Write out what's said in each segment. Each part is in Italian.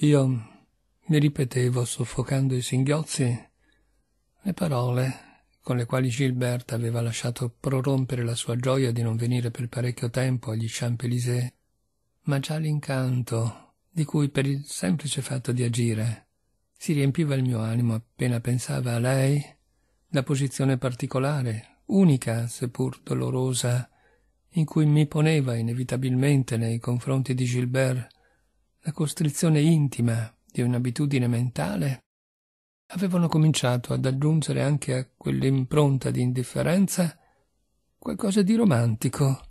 Io mi ripetevo, soffocando i singhiozzi, le parole con le quali Gilbert aveva lasciato prorompere la sua gioia di non venire per parecchio tempo agli Champs-Élysées, ma già l'incanto di cui per il semplice fatto di agire si riempiva il mio animo appena pensava a lei, la posizione particolare, unica seppur dolorosa, in cui mi poneva inevitabilmente nei confronti di Gilbert la costrizione intima di un'abitudine mentale, avevano cominciato ad aggiungere anche a quell'impronta di indifferenza qualcosa di romantico,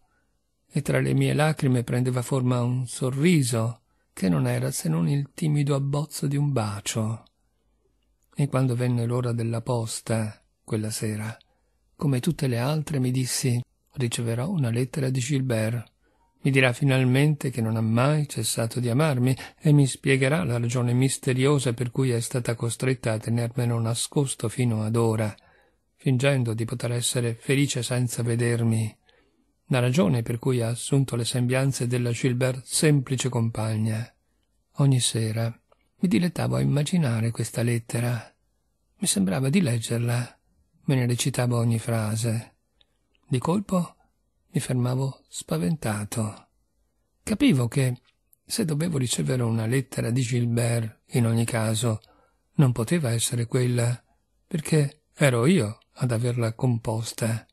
e tra le mie lacrime prendeva forma un sorriso che non era se non il timido abbozzo di un bacio. E quando venne l'ora della posta, quella sera, come tutte le altre, mi dissi riceverò una lettera di Gilbert mi dirà finalmente che non ha mai cessato di amarmi e mi spiegherà la ragione misteriosa per cui è stata costretta a tenermelo nascosto fino ad ora, fingendo di poter essere felice senza vedermi. La ragione per cui ha assunto le sembianze della Gilbert semplice compagna. Ogni sera mi dilettavo a immaginare questa lettera. Mi sembrava di leggerla. Me ne recitavo ogni frase. Di colpo mi fermavo spaventato. Capivo che, se dovevo ricevere una lettera di Gilbert, in ogni caso, non poteva essere quella, perché ero io ad averla composta.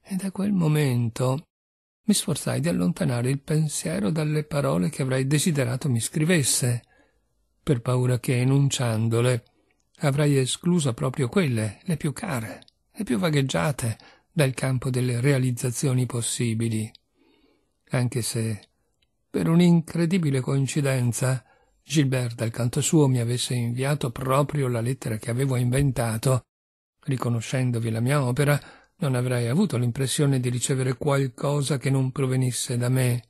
E da quel momento mi sforzai di allontanare il pensiero dalle parole che avrei desiderato mi scrivesse, per paura che, enunciandole, avrei esclusa proprio quelle, le più care, le più vagheggiate, dal campo delle realizzazioni possibili, anche se, per un'incredibile coincidenza, Gilbert dal canto suo mi avesse inviato proprio la lettera che avevo inventato, riconoscendovi la mia opera, non avrei avuto l'impressione di ricevere qualcosa che non provenisse da me,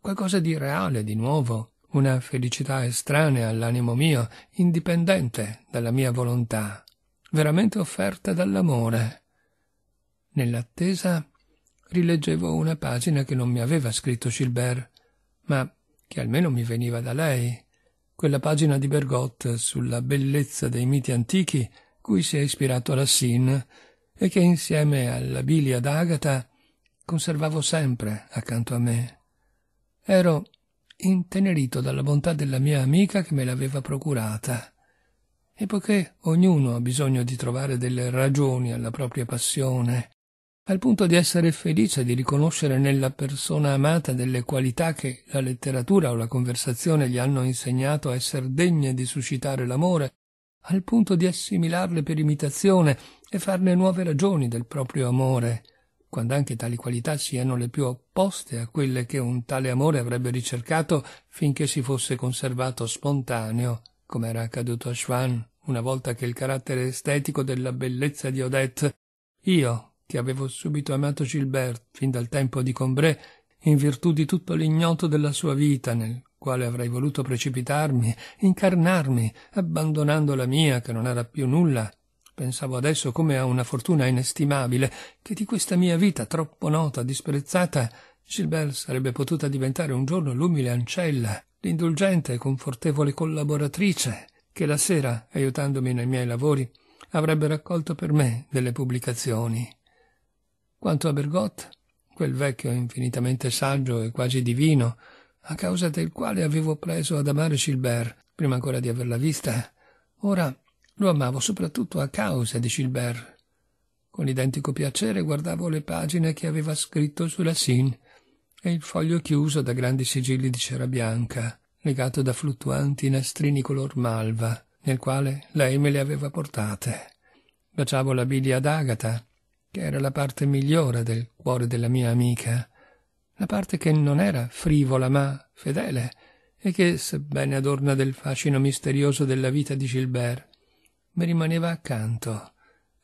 qualcosa di reale, di nuovo, una felicità estranea all'animo mio, indipendente dalla mia volontà, veramente offerta dall'amore. Nell'attesa rileggevo una pagina che non mi aveva scritto Gilbert, ma che almeno mi veniva da lei, quella pagina di Bergotte sulla bellezza dei miti antichi cui si è ispirato Racine e che insieme alla Bilia d'Agata conservavo sempre accanto a me. Ero intenerito dalla bontà della mia amica che me l'aveva procurata. E poiché ognuno ha bisogno di trovare delle ragioni alla propria passione, al punto di essere felice di riconoscere nella persona amata delle qualità che la letteratura o la conversazione gli hanno insegnato a essere degne di suscitare l'amore, al punto di assimilarle per imitazione e farne nuove ragioni del proprio amore, quando anche tali qualità siano le più opposte a quelle che un tale amore avrebbe ricercato finché si fosse conservato spontaneo, come era accaduto a Schwann una volta che il carattere estetico della bellezza di Odette, io, che avevo subito amato Gilbert fin dal tempo di Combré, in virtù di tutto l'ignoto della sua vita, nel quale avrei voluto precipitarmi, incarnarmi, abbandonando la mia, che non era più nulla. Pensavo adesso come a una fortuna inestimabile, che di questa mia vita troppo nota, disprezzata, Gilbert sarebbe potuta diventare un giorno l'umile ancella, l'indulgente e confortevole collaboratrice, che la sera, aiutandomi nei miei lavori, avrebbe raccolto per me delle pubblicazioni. Quanto a Bergotte, quel vecchio infinitamente saggio e quasi divino, a causa del quale avevo preso ad amare Gilbert, prima ancora di averla vista, ora lo amavo soprattutto a causa di Gilbert. Con identico piacere guardavo le pagine che aveva scritto sulla Sin e il foglio chiuso da grandi sigilli di cera bianca, legato da fluttuanti nastrini color malva, nel quale lei me le aveva portate. Baciavo la biglia d'agata, che era la parte migliore del cuore della mia amica, la parte che non era frivola ma fedele, e che, sebbene adorna del fascino misterioso della vita di Gilbert, mi rimaneva accanto.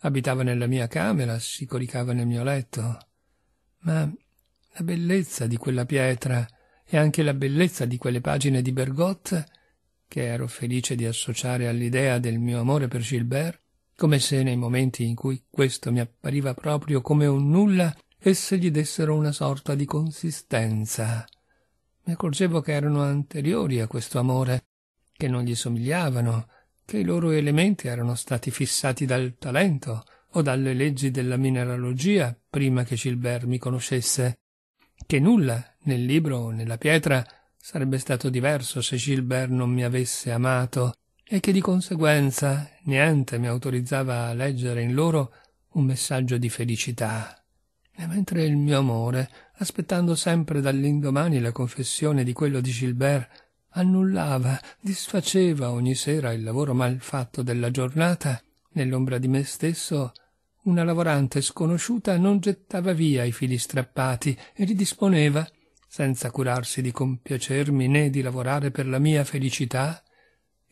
Abitava nella mia camera, si coricava nel mio letto. Ma la bellezza di quella pietra e anche la bellezza di quelle pagine di Bergotte, che ero felice di associare all'idea del mio amore per Gilbert, come se nei momenti in cui questo mi appariva proprio come un nulla, esse gli dessero una sorta di consistenza. Mi accorgevo che erano anteriori a questo amore, che non gli somigliavano, che i loro elementi erano stati fissati dal talento o dalle leggi della mineralogia prima che Gilbert mi conoscesse, che nulla nel libro o nella pietra sarebbe stato diverso se Gilbert non mi avesse amato e che di conseguenza niente mi autorizzava a leggere in loro un messaggio di felicità. E mentre il mio amore, aspettando sempre dall'indomani la confessione di quello di Gilbert, annullava, disfaceva ogni sera il lavoro mal fatto della giornata, nell'ombra di me stesso una lavorante sconosciuta non gettava via i fili strappati e li disponeva, senza curarsi di compiacermi né di lavorare per la mia felicità,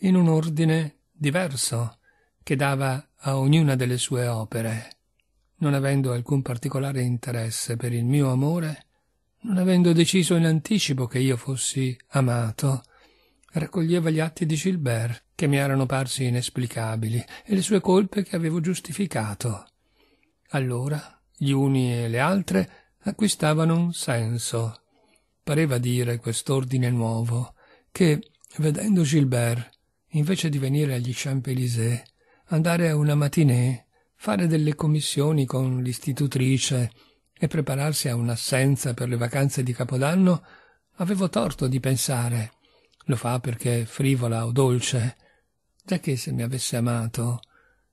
in un ordine diverso che dava a ognuna delle sue opere. Non avendo alcun particolare interesse per il mio amore, non avendo deciso in anticipo che io fossi amato, raccoglieva gli atti di Gilbert, che mi erano parsi inesplicabili, e le sue colpe che avevo giustificato. Allora gli uni e le altre acquistavano un senso. Pareva dire quest'ordine nuovo che, vedendo Gilbert invece di venire agli Champs-Élysées, andare a una matinée, fare delle commissioni con l'istitutrice e prepararsi a un'assenza per le vacanze di Capodanno, avevo torto di pensare. Lo fa perché è frivola o dolce, giacché se mi avesse amato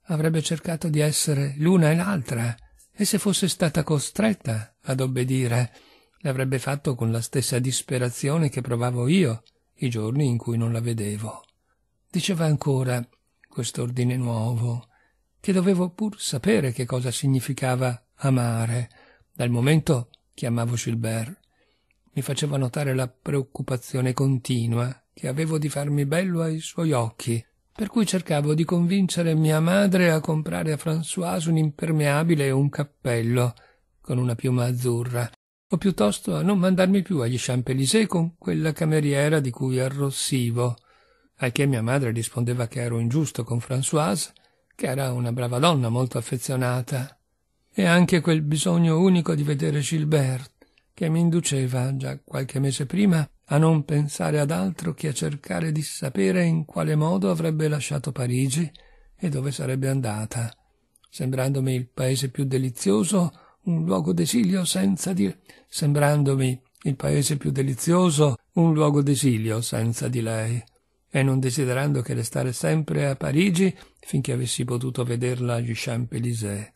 avrebbe cercato di essere l'una e l'altra, e se fosse stata costretta ad obbedire, l'avrebbe fatto con la stessa disperazione che provavo io i giorni in cui non la vedevo. Diceva ancora, quest'ordine nuovo, che dovevo pur sapere che cosa significava amare, dal momento che amavo Gilbert. Mi faceva notare la preoccupazione continua che avevo di farmi bello ai suoi occhi, per cui cercavo di convincere mia madre a comprare a Françoise un impermeabile e un cappello con una piuma azzurra, o piuttosto a non mandarmi più agli Champs-Élysées con quella cameriera di cui arrossivo, al che mia madre rispondeva che ero ingiusto con Françoise, che era una brava donna molto affezionata, e anche quel bisogno unico di vedere Gilbert, che mi induceva, già qualche mese prima, a non pensare ad altro che a cercare di sapere in quale modo avrebbe lasciato Parigi e dove sarebbe andata, sembrandomi il paese più delizioso, un luogo d'esilio senza di... sembrandomi il paese più delizioso, un luogo d'esilio senza di lei e non desiderando che restare sempre a Parigi finché avessi potuto vederla agli Champs-Élysées.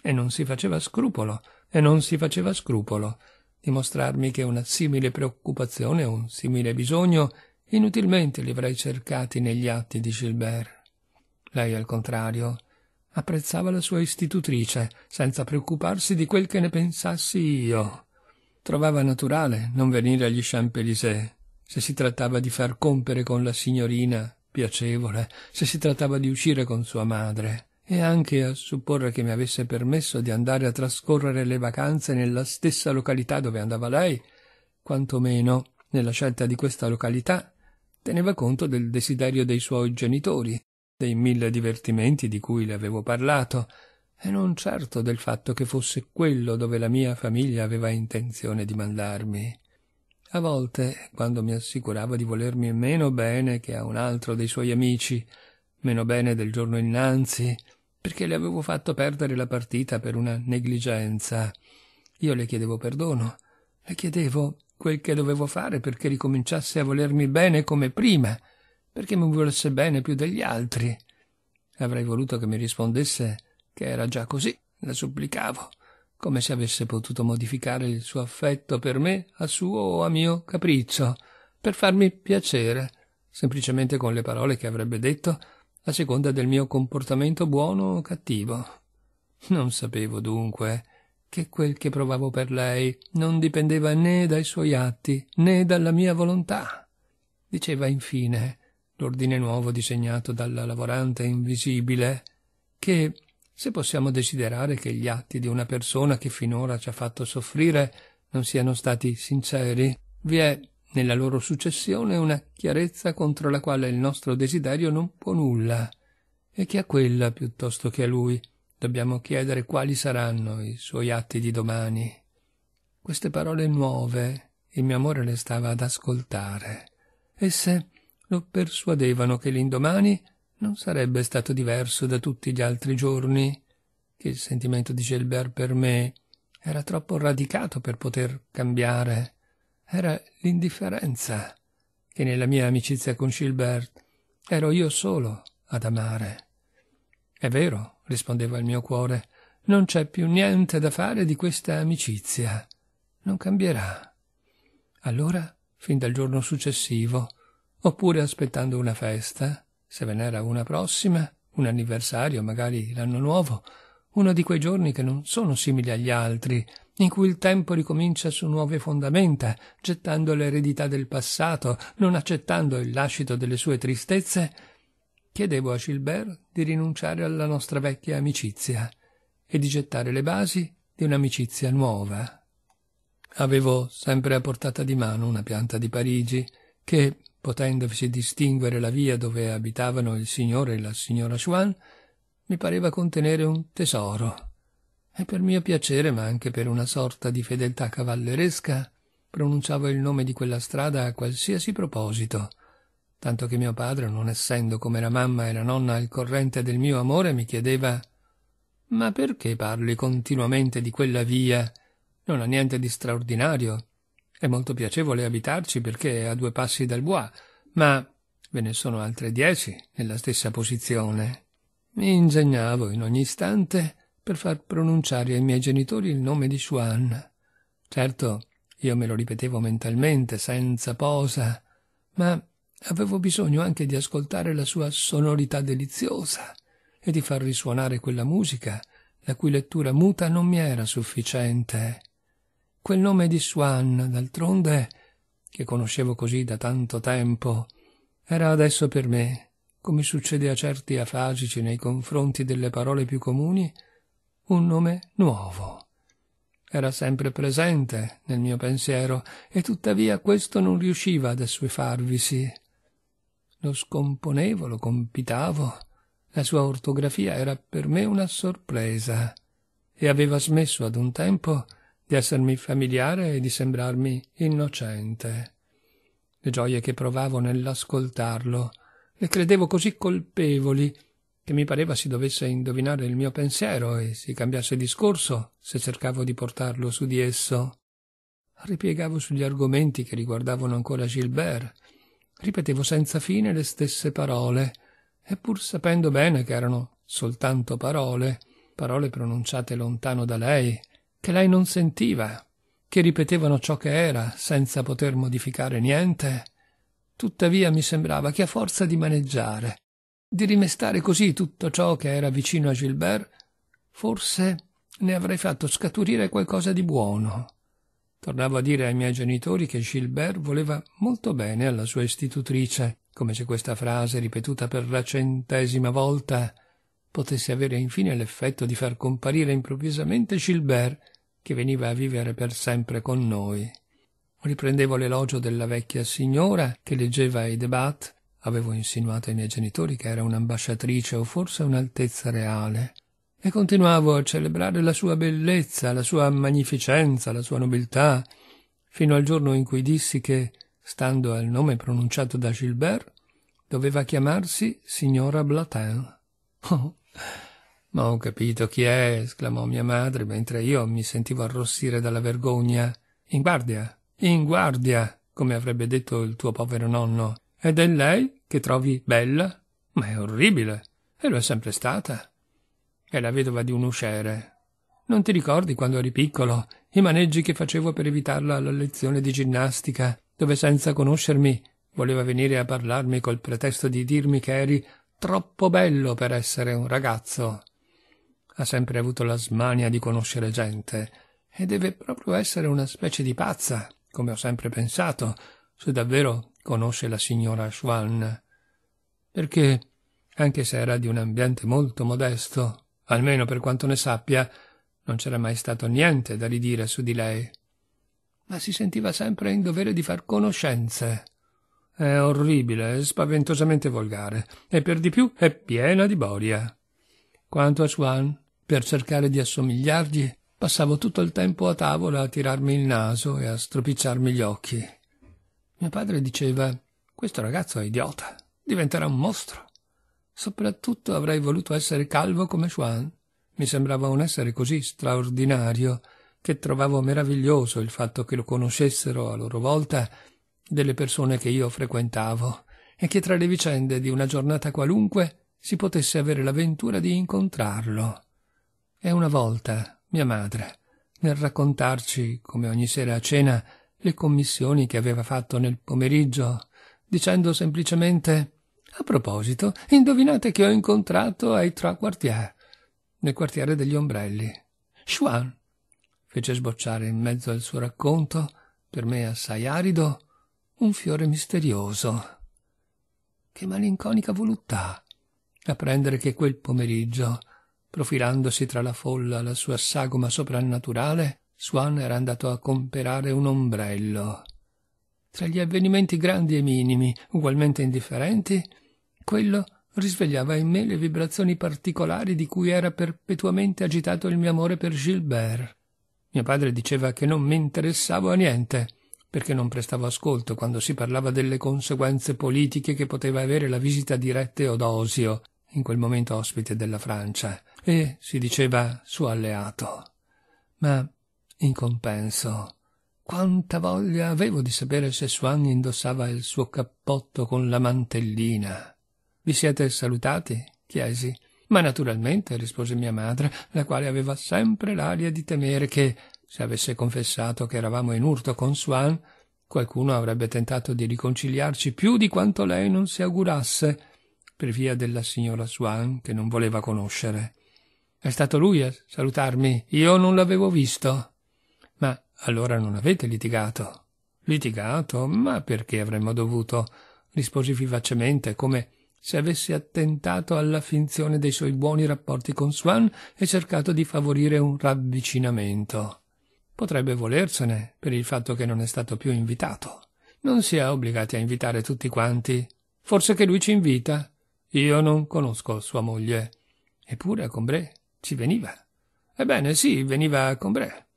E non si faceva scrupolo, e non si faceva scrupolo, di mostrarmi che una simile preoccupazione, un simile bisogno, inutilmente li avrei cercati negli atti di Gilbert. Lei, al contrario, apprezzava la sua istitutrice, senza preoccuparsi di quel che ne pensassi io. Trovava naturale non venire agli Champs-Élysées, se si trattava di far compere con la signorina piacevole, se si trattava di uscire con sua madre, e anche a supporre che mi avesse permesso di andare a trascorrere le vacanze nella stessa località dove andava lei, quantomeno nella scelta di questa località, teneva conto del desiderio dei suoi genitori, dei mille divertimenti di cui le avevo parlato, e non certo del fatto che fosse quello dove la mia famiglia aveva intenzione di mandarmi. A volte, quando mi assicurava di volermi meno bene che a un altro dei suoi amici, meno bene del giorno innanzi, perché le avevo fatto perdere la partita per una negligenza, io le chiedevo perdono, le chiedevo quel che dovevo fare perché ricominciasse a volermi bene come prima, perché mi volesse bene più degli altri. Avrei voluto che mi rispondesse che era già così, la supplicavo, come se avesse potuto modificare il suo affetto per me a suo o a mio capriccio, per farmi piacere, semplicemente con le parole che avrebbe detto a seconda del mio comportamento buono o cattivo. Non sapevo dunque che quel che provavo per lei non dipendeva né dai suoi atti né dalla mia volontà. Diceva infine l'ordine nuovo disegnato dalla lavorante invisibile che se possiamo desiderare che gli atti di una persona che finora ci ha fatto soffrire non siano stati sinceri, vi è nella loro successione una chiarezza contro la quale il nostro desiderio non può nulla, e che a quella, piuttosto che a lui, dobbiamo chiedere quali saranno i suoi atti di domani. Queste parole nuove il mio amore le stava ad ascoltare. Esse lo persuadevano che l'indomani non sarebbe stato diverso da tutti gli altri giorni, che il sentimento di Gelbert per me era troppo radicato per poter cambiare. Era l'indifferenza che nella mia amicizia con Gilbert ero io solo ad amare. È vero, rispondeva il mio cuore, non c'è più niente da fare di questa amicizia. Non cambierà. Allora, fin dal giorno successivo, oppure aspettando una festa, se ve n'era una prossima, un anniversario, magari l'anno nuovo, uno di quei giorni che non sono simili agli altri, in cui il tempo ricomincia su nuove fondamenta, gettando l'eredità del passato, non accettando il lascito delle sue tristezze, chiedevo a Gilbert di rinunciare alla nostra vecchia amicizia e di gettare le basi di un'amicizia nuova. Avevo sempre a portata di mano una pianta di Parigi che, potendosi distinguere la via dove abitavano il signore e la signora Swan, mi pareva contenere un tesoro. E per mio piacere, ma anche per una sorta di fedeltà cavalleresca, pronunciavo il nome di quella strada a qualsiasi proposito, tanto che mio padre, non essendo come la mamma e la nonna al corrente del mio amore, mi chiedeva Ma perché parli continuamente di quella via? Non ha niente di straordinario. È molto piacevole abitarci perché è a due passi dal bois, ma ve ne sono altre dieci nella stessa posizione. Mi ingegnavo in ogni istante per far pronunciare ai miei genitori il nome di Juan. Certo, io me lo ripetevo mentalmente, senza posa, ma avevo bisogno anche di ascoltare la sua sonorità deliziosa e di far risuonare quella musica la cui lettura muta non mi era sufficiente. Quel nome di Swan, d'altronde, che conoscevo così da tanto tempo, era adesso per me, come succede a certi afasici nei confronti delle parole più comuni, un nome nuovo. Era sempre presente nel mio pensiero, e tuttavia questo non riusciva ad assuefarvisi. Lo scomponevo, lo compitavo, la sua ortografia era per me una sorpresa, e aveva smesso ad un tempo di essermi familiare e di sembrarmi innocente. Le gioie che provavo nell'ascoltarlo le credevo così colpevoli che mi pareva si dovesse indovinare il mio pensiero e si cambiasse discorso se cercavo di portarlo su di esso. Ripiegavo sugli argomenti che riguardavano ancora Gilbert, ripetevo senza fine le stesse parole, e pur sapendo bene che erano soltanto parole, parole pronunciate lontano da lei, che lei non sentiva, che ripetevano ciò che era, senza poter modificare niente. Tuttavia mi sembrava che a forza di maneggiare, di rimestare così tutto ciò che era vicino a Gilbert, forse ne avrei fatto scaturire qualcosa di buono. Tornavo a dire ai miei genitori che Gilbert voleva molto bene alla sua istitutrice, come se questa frase, ripetuta per la centesima volta, potesse avere infine l'effetto di far comparire improvvisamente Gilbert che veniva a vivere per sempre con noi. Riprendevo l'elogio della vecchia signora che leggeva i debat, avevo insinuato ai miei genitori che era un'ambasciatrice o forse un'altezza reale, e continuavo a celebrare la sua bellezza, la sua magnificenza, la sua nobiltà, fino al giorno in cui dissi che, stando al nome pronunciato da Gilbert, doveva chiamarsi signora Blatin. Oh. Ma ho capito chi è, esclamò mia madre, mentre io mi sentivo arrossire dalla vergogna. In guardia, in guardia, come avrebbe detto il tuo povero nonno. Ed è lei che trovi bella? Ma è orribile, e lo è sempre stata. È la vedova di un usciere. Non ti ricordi quando eri piccolo i maneggi che facevo per evitarla alla lezione di ginnastica, dove senza conoscermi voleva venire a parlarmi col pretesto di dirmi che eri troppo bello per essere un ragazzo ha sempre avuto la smania di conoscere gente e deve proprio essere una specie di pazza, come ho sempre pensato, se davvero conosce la signora Schwann. Perché, anche se era di un ambiente molto modesto, almeno per quanto ne sappia, non c'era mai stato niente da ridire su di lei. Ma si sentiva sempre in dovere di far conoscenze. È orribile, è spaventosamente volgare, e per di più è piena di boria. Quanto a Swan, per cercare di assomigliargli, passavo tutto il tempo a tavola a tirarmi il naso e a stropicciarmi gli occhi. Mio padre diceva: Questo ragazzo è idiota, diventerà un mostro. Soprattutto avrei voluto essere calvo come Schwann. Mi sembrava un essere così straordinario che trovavo meraviglioso il fatto che lo conoscessero a loro volta delle persone che io frequentavo e che tra le vicende di una giornata qualunque si potesse avere l'avventura di incontrarlo. E una volta mia madre, nel raccontarci, come ogni sera a cena, le commissioni che aveva fatto nel pomeriggio, dicendo semplicemente A proposito, indovinate che ho incontrato ai Trois Quartiers, nel quartiere degli ombrelli. Schwann fece sbocciare in mezzo al suo racconto, per me assai arido, un fiore misterioso. Che malinconica voluttà apprendere che quel pomeriggio Profilandosi tra la folla la sua sagoma soprannaturale, Swan era andato a comperare un ombrello. Tra gli avvenimenti grandi e minimi, ugualmente indifferenti, quello risvegliava in me le vibrazioni particolari di cui era perpetuamente agitato il mio amore per Gilbert. Mio padre diceva che non mi interessavo a niente, perché non prestavo ascolto quando si parlava delle conseguenze politiche che poteva avere la visita di Rette Odosio, in quel momento ospite della Francia e si diceva suo alleato. Ma, in compenso, quanta voglia avevo di sapere se Swan indossava il suo cappotto con la mantellina. Vi siete salutati? chiesi. Ma naturalmente, rispose mia madre, la quale aveva sempre l'aria di temere che, se avesse confessato che eravamo in urto con Swan, qualcuno avrebbe tentato di riconciliarci più di quanto lei non si augurasse, per via della signora Swan che non voleva conoscere. È stato lui a salutarmi. Io non l'avevo visto. Ma allora non avete litigato. Litigato? Ma perché avremmo dovuto? risposi vivacemente, come se avessi attentato alla finzione dei suoi buoni rapporti con Swan e cercato di favorire un ravvicinamento. Potrebbe volersene, per il fatto che non è stato più invitato. Non si è obbligati a invitare tutti quanti. Forse che lui ci invita. Io non conosco sua moglie. Eppure a Combré ci veniva. Ebbene sì, veniva con Combré.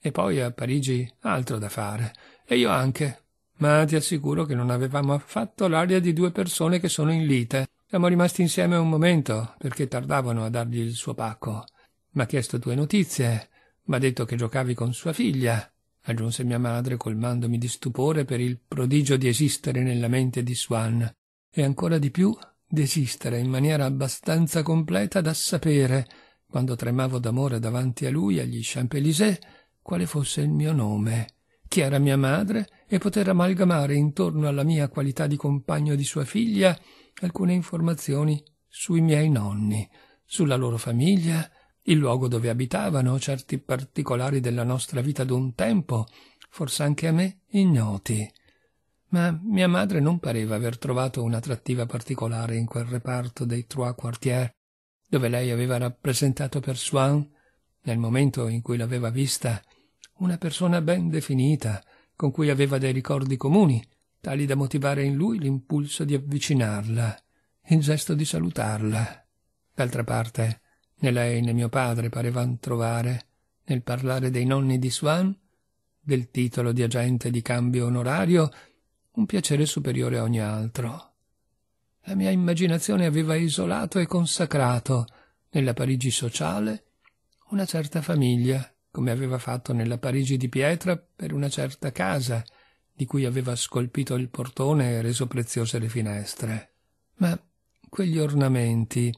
E poi a Parigi altro da fare. E io anche. Ma ti assicuro che non avevamo affatto l'aria di due persone che sono in lite. Siamo rimasti insieme un momento, perché tardavano a dargli il suo pacco. Mi ha chiesto tue notizie. Mi ha detto che giocavi con sua figlia, aggiunse mia madre colmandomi di stupore per il prodigio di esistere nella mente di Swan, e ancora di più di esistere in maniera abbastanza completa da sapere quando tremavo d'amore davanti a lui agli Champs-Élysées, quale fosse il mio nome, chi era mia madre e poter amalgamare intorno alla mia qualità di compagno di sua figlia alcune informazioni sui miei nonni, sulla loro famiglia, il luogo dove abitavano, certi particolari della nostra vita d'un tempo, forse anche a me ignoti. Ma mia madre non pareva aver trovato un'attrattiva particolare in quel reparto dei Trois Quartiers dove lei aveva rappresentato per Swan, nel momento in cui l'aveva vista, una persona ben definita, con cui aveva dei ricordi comuni, tali da motivare in lui l'impulso di avvicinarla, il gesto di salutarla. D'altra parte, né lei né mio padre parevano trovare, nel parlare dei nonni di Swan, del titolo di agente di cambio onorario, un piacere superiore a ogni altro la mia immaginazione aveva isolato e consacrato, nella Parigi sociale, una certa famiglia, come aveva fatto nella Parigi di pietra per una certa casa, di cui aveva scolpito il portone e reso preziose le finestre. Ma quegli ornamenti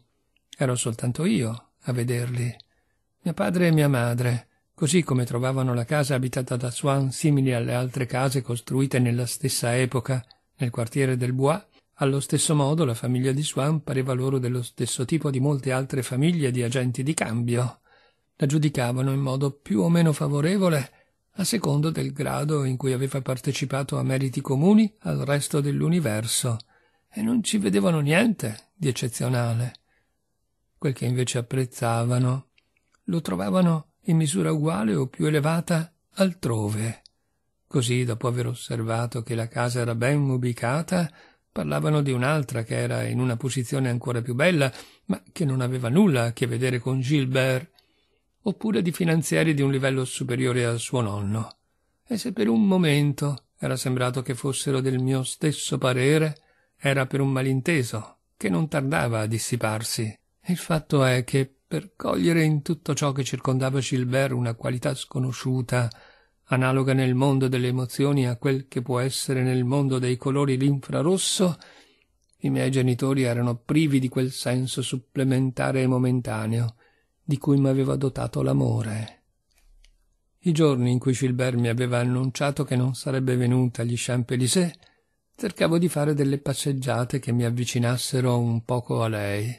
ero soltanto io a vederli. Mio padre e mia madre, così come trovavano la casa abitata da Swan simili alle altre case costruite nella stessa epoca nel quartiere del Bois, allo stesso modo la famiglia di Swan pareva loro dello stesso tipo di molte altre famiglie di agenti di cambio. La giudicavano in modo più o meno favorevole a secondo del grado in cui aveva partecipato a meriti comuni al resto dell'universo e non ci vedevano niente di eccezionale. Quel che invece apprezzavano lo trovavano in misura uguale o più elevata altrove. Così, dopo aver osservato che la casa era ben ubicata, Parlavano di un'altra che era in una posizione ancora più bella, ma che non aveva nulla a che vedere con Gilbert, oppure di finanzieri di un livello superiore al suo nonno. E se per un momento era sembrato che fossero del mio stesso parere, era per un malinteso, che non tardava a dissiparsi. Il fatto è che, per cogliere in tutto ciò che circondava Gilbert una qualità sconosciuta, analoga nel mondo delle emozioni a quel che può essere nel mondo dei colori l'infrarosso, i miei genitori erano privi di quel senso supplementare e momentaneo di cui mi aveva dotato l'amore. I giorni in cui Gilbert mi aveva annunciato che non sarebbe venuta agli Champs-Élysées, cercavo di fare delle passeggiate che mi avvicinassero un poco a lei.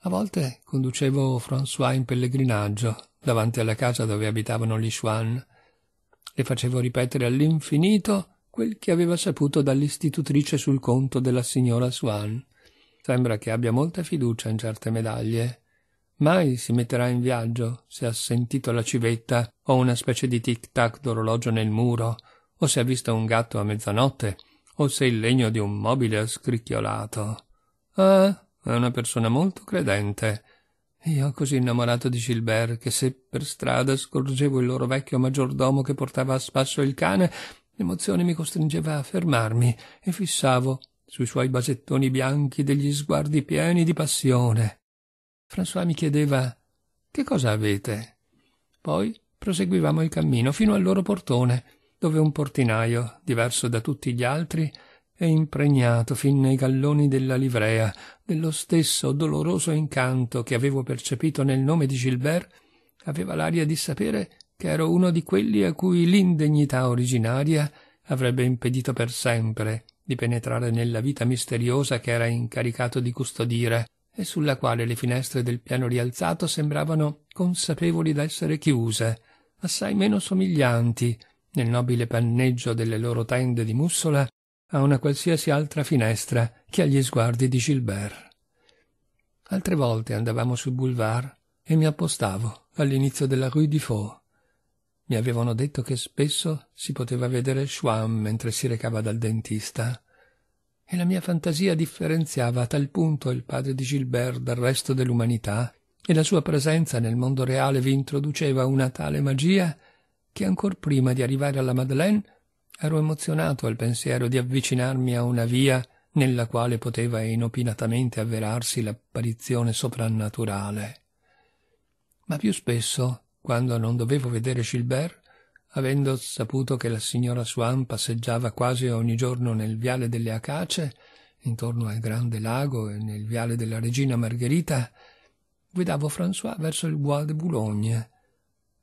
A volte conducevo François in pellegrinaggio davanti alla casa dove abitavano gli Schwann le facevo ripetere all'infinito quel che aveva saputo dall'istitutrice sul conto della signora Swan. Sembra che abbia molta fiducia in certe medaglie. Mai si metterà in viaggio se ha sentito la civetta o una specie di tic-tac d'orologio nel muro, o se ha visto un gatto a mezzanotte, o se il legno di un mobile ha scricchiolato. Ah, è una persona molto credente io così innamorato di Gilbert che se per strada scorgevo il loro vecchio maggiordomo che portava a spasso il cane, l'emozione mi costringeva a fermarmi e fissavo sui suoi basettoni bianchi degli sguardi pieni di passione. François mi chiedeva che cosa avete? Poi proseguivamo il cammino fino al loro portone, dove un portinaio, diverso da tutti gli altri, e impregnato fin nei galloni della livrea dello stesso doloroso incanto che avevo percepito nel nome di Gilbert, aveva l'aria di sapere che ero uno di quelli a cui l'indegnità originaria avrebbe impedito per sempre di penetrare nella vita misteriosa che era incaricato di custodire e sulla quale le finestre del piano rialzato sembravano consapevoli d'essere chiuse, assai meno somiglianti nel nobile panneggio delle loro tende di mussola a una qualsiasi altra finestra che agli sguardi di Gilbert. Altre volte andavamo sul boulevard e mi appostavo all'inizio della Rue du Faux. Mi avevano detto che spesso si poteva vedere Schwam mentre si recava dal dentista. E la mia fantasia differenziava a tal punto il padre di Gilbert dal resto dell'umanità e la sua presenza nel mondo reale vi introduceva una tale magia che ancor prima di arrivare alla Madeleine Ero emozionato al pensiero di avvicinarmi a una via nella quale poteva inopinatamente avverarsi l'apparizione soprannaturale. Ma più spesso, quando non dovevo vedere Gilbert, avendo saputo che la signora Swan passeggiava quasi ogni giorno nel viale delle acace, intorno al grande lago e nel viale della regina Margherita, guidavo François verso il Bois de Boulogne.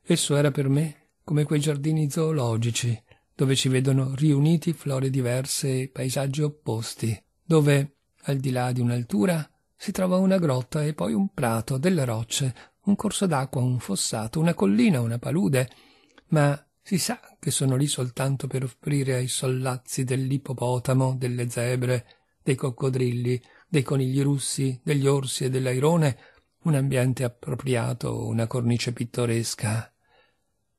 Esso era per me come quei giardini zoologici dove ci vedono riuniti flore diverse e paesaggi opposti, dove, al di là di un'altura, si trova una grotta e poi un prato, delle rocce, un corso d'acqua, un fossato, una collina, una palude, ma si sa che sono lì soltanto per offrire ai sollazzi dell'ippopotamo, delle zebre, dei coccodrilli, dei conigli russi, degli orsi e dell'airone un ambiente appropriato, una cornice pittoresca.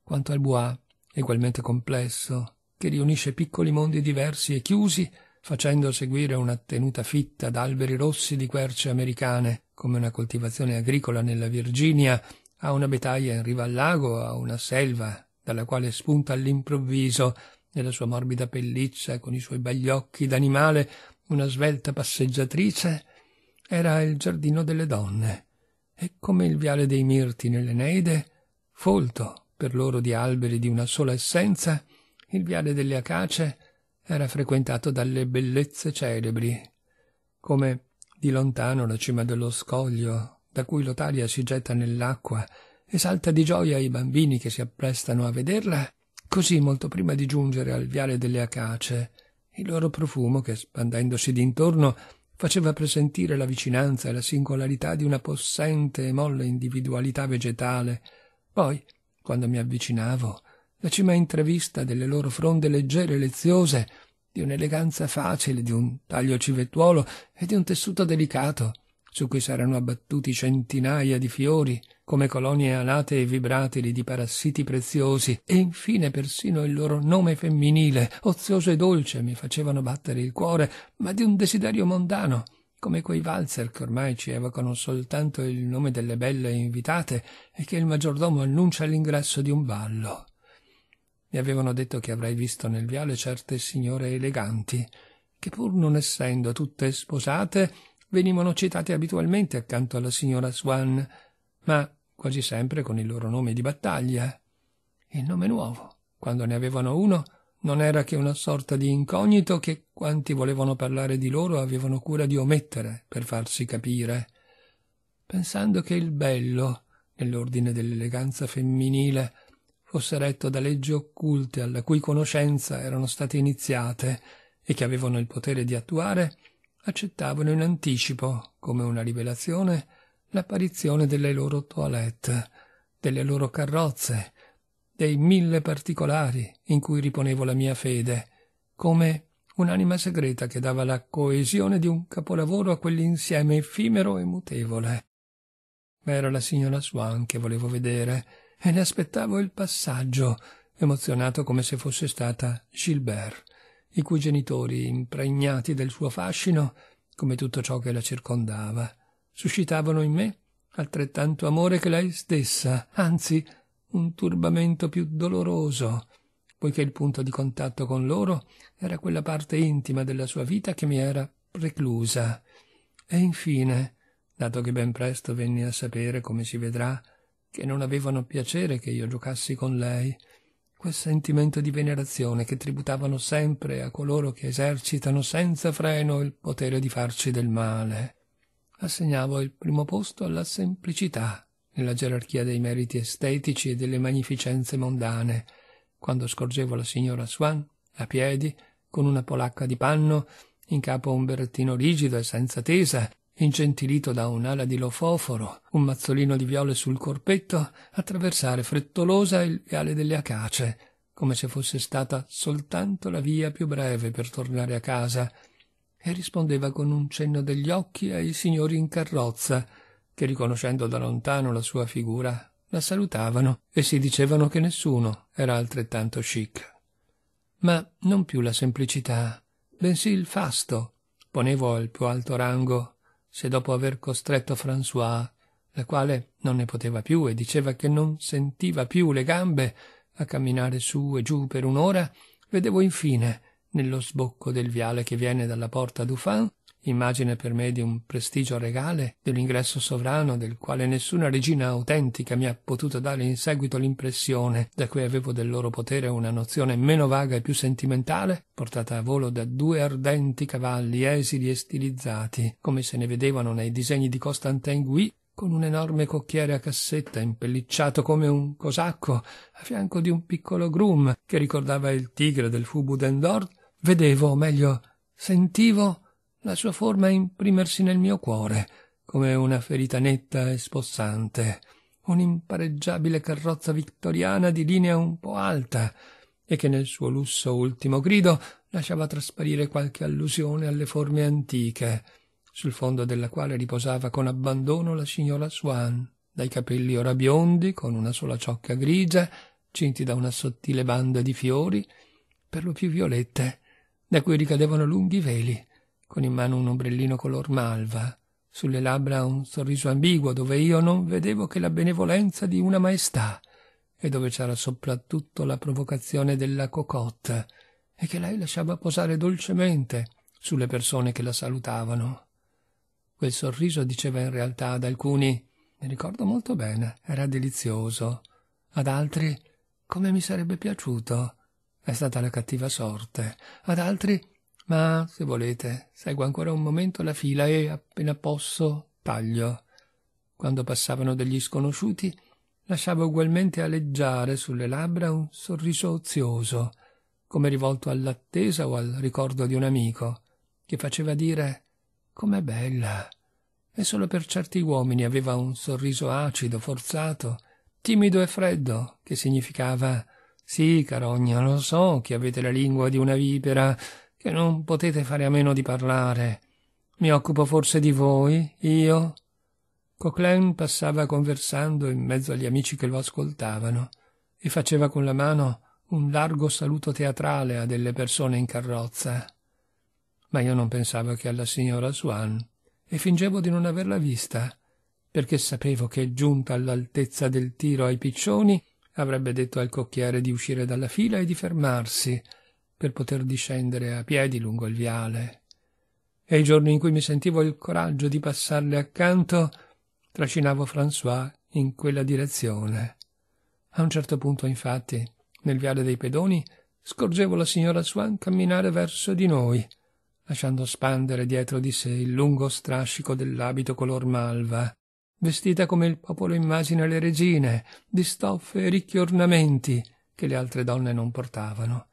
Quanto al bois, egualmente complesso, che riunisce piccoli mondi diversi e chiusi, facendo seguire una tenuta fitta d'alberi rossi di querce americane, come una coltivazione agricola nella Virginia, a una betaia in riva al lago, a una selva, dalla quale spunta all'improvviso, nella sua morbida pelliccia, con i suoi occhi d'animale, una svelta passeggiatrice, era il giardino delle donne, e come il viale dei mirti nell'Eneide, folto, per loro di alberi di una sola essenza, il viale delle acace era frequentato dalle bellezze celebri, come di lontano la cima dello scoglio, da cui l'otaria si getta nell'acqua e salta di gioia i bambini che si apprestano a vederla, così molto prima di giungere al viale delle acace, il loro profumo che spandendosi d'intorno faceva presentire la vicinanza e la singolarità di una possente e molle individualità vegetale. Poi quando mi avvicinavo, la cima intravista delle loro fronde leggere e leziose, di un'eleganza facile, di un taglio civettuolo e di un tessuto delicato, su cui s'erano abbattuti centinaia di fiori, come colonie alate e vibratili di parassiti preziosi, e infine persino il loro nome femminile, ozioso e dolce, mi facevano battere il cuore, ma di un desiderio mondano, come quei valzer che ormai ci evocano soltanto il nome delle belle invitate e che il maggiordomo annuncia all'ingresso di un ballo. Mi avevano detto che avrei visto nel viale certe signore eleganti, che pur non essendo tutte sposate, venivano citate abitualmente accanto alla signora Swan, ma quasi sempre con il loro nome di battaglia. Il nome nuovo, quando ne avevano uno, non era che una sorta di incognito che quanti volevano parlare di loro avevano cura di omettere per farsi capire, pensando che il bello, nell'ordine dell'eleganza femminile, fosse retto da leggi occulte alla cui conoscenza erano state iniziate e che avevano il potere di attuare, accettavano in anticipo, come una rivelazione, l'apparizione delle loro toilette, delle loro carrozze, dei mille particolari in cui riponevo la mia fede, come un'anima segreta che dava la coesione di un capolavoro a quell'insieme effimero e mutevole. Ma era la signora Swan che volevo vedere e ne aspettavo il passaggio, emozionato come se fosse stata Gilbert, i cui genitori, impregnati del suo fascino, come tutto ciò che la circondava, suscitavano in me altrettanto amore che lei stessa, anzi un turbamento più doloroso, poiché il punto di contatto con loro era quella parte intima della sua vita che mi era preclusa. E infine, dato che ben presto venni a sapere, come si vedrà, che non avevano piacere che io giocassi con lei, quel sentimento di venerazione che tributavano sempre a coloro che esercitano senza freno il potere di farci del male. Assegnavo il primo posto alla semplicità, nella gerarchia dei meriti estetici e delle magnificenze mondane, quando scorgevo la signora Swan, a piedi, con una polacca di panno, in capo un berrettino rigido e senza tesa, ingentilito da un'ala di lofoforo, un mazzolino di viole sul corpetto, attraversare frettolosa il viale delle acace, come se fosse stata soltanto la via più breve per tornare a casa, e rispondeva con un cenno degli occhi ai signori in carrozza, che riconoscendo da lontano la sua figura la salutavano e si dicevano che nessuno era altrettanto chic. Ma non più la semplicità, bensì il fasto ponevo al più alto rango se dopo aver costretto François, la quale non ne poteva più e diceva che non sentiva più le gambe a camminare su e giù per un'ora, vedevo infine nello sbocco del viale che viene dalla porta Dufan immagine per me di un prestigio regale, dell'ingresso sovrano del quale nessuna regina autentica mi ha potuto dare in seguito l'impressione, da cui avevo del loro potere una nozione meno vaga e più sentimentale, portata a volo da due ardenti cavalli esili e stilizzati, come se ne vedevano nei disegni di Costantin Guy, con un enorme cocchiere a cassetta impellicciato come un cosacco a fianco di un piccolo groom che ricordava il tigre del Fubu d'Endor, vedevo, o meglio, sentivo la sua forma imprimersi nel mio cuore come una ferita netta e spossante un'impareggiabile carrozza vittoriana di linea un po alta e che nel suo lusso ultimo grido lasciava trasparire qualche allusione alle forme antiche sul fondo della quale riposava con abbandono la signora swan dai capelli ora biondi con una sola ciocca grigia cinti da una sottile banda di fiori per lo più violette da cui ricadevano lunghi veli con in mano un ombrellino color malva, sulle labbra un sorriso ambiguo dove io non vedevo che la benevolenza di una maestà e dove c'era soprattutto la provocazione della cocotte e che lei lasciava posare dolcemente sulle persone che la salutavano. Quel sorriso diceva in realtà ad alcuni mi ricordo molto bene, era delizioso, ad altri come mi sarebbe piaciuto, è stata la cattiva sorte, ad altri ma se volete seguo ancora un momento la fila e appena posso taglio. Quando passavano degli sconosciuti lasciava ugualmente aleggiare sulle labbra un sorriso ozioso, come rivolto all'attesa o al ricordo di un amico, che faceva dire com'è bella. E solo per certi uomini aveva un sorriso acido, forzato, timido e freddo, che significava sì, carogna, lo so che avete la lingua di una vipera, che non potete fare a meno di parlare. Mi occupo forse di voi, io? Coquelin passava conversando in mezzo agli amici che lo ascoltavano e faceva con la mano un largo saluto teatrale a delle persone in carrozza. Ma io non pensavo che alla signora Swan e fingevo di non averla vista, perché sapevo che giunta all'altezza del tiro ai piccioni avrebbe detto al cocchiere di uscire dalla fila e di fermarsi per poter discendere a piedi lungo il viale. E i giorni in cui mi sentivo il coraggio di passarle accanto, trascinavo François in quella direzione. A un certo punto, infatti, nel viale dei pedoni, scorgevo la signora Swan camminare verso di noi, lasciando spandere dietro di sé il lungo strascico dell'abito color malva, vestita come il popolo immagina le regine, di stoffe e ricchi ornamenti che le altre donne non portavano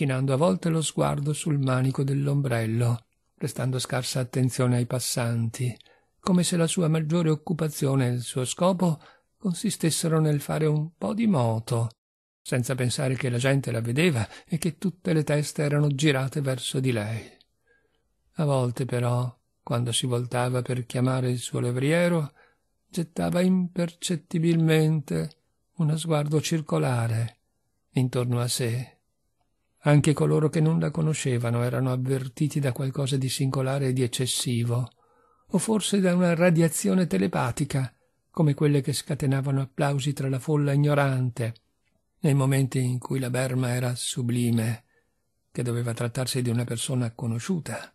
chinando a volte lo sguardo sul manico dell'ombrello, prestando scarsa attenzione ai passanti, come se la sua maggiore occupazione e il suo scopo consistessero nel fare un po' di moto, senza pensare che la gente la vedeva e che tutte le teste erano girate verso di lei. A volte però, quando si voltava per chiamare il suo levriero, gettava impercettibilmente uno sguardo circolare intorno a sé anche coloro che non la conoscevano erano avvertiti da qualcosa di singolare e di eccessivo, o forse da una radiazione telepatica, come quelle che scatenavano applausi tra la folla ignorante, nei momenti in cui la Berma era sublime, che doveva trattarsi di una persona conosciuta.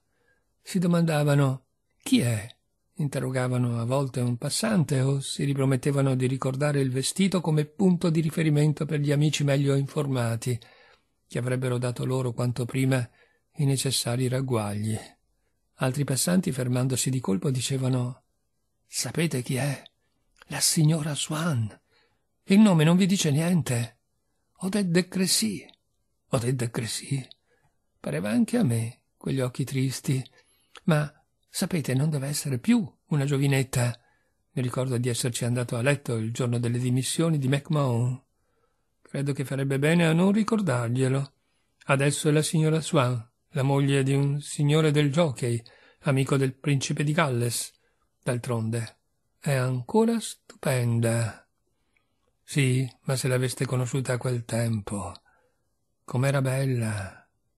Si domandavano chi è? Interrogavano a volte un passante o si ripromettevano di ricordare il vestito come punto di riferimento per gli amici meglio informati che avrebbero dato loro quanto prima i necessari ragguagli. Altri passanti, fermandosi di colpo, dicevano Sapete chi è? La signora Swan. Il nome non vi dice niente. Odette de Cressy. Odette de Cressy. Pareva anche a me quegli occhi tristi. Ma, sapete, non deve essere più una giovinetta. Mi ricordo di esserci andato a letto il giorno delle dimissioni di MacMahon. Credo che farebbe bene a non ricordarglielo. Adesso è la signora Swan, la moglie di un signore del jockey, amico del principe di Galles. D'altronde, è ancora stupenda. Sì, ma se l'aveste conosciuta a quel tempo. Com'era bella.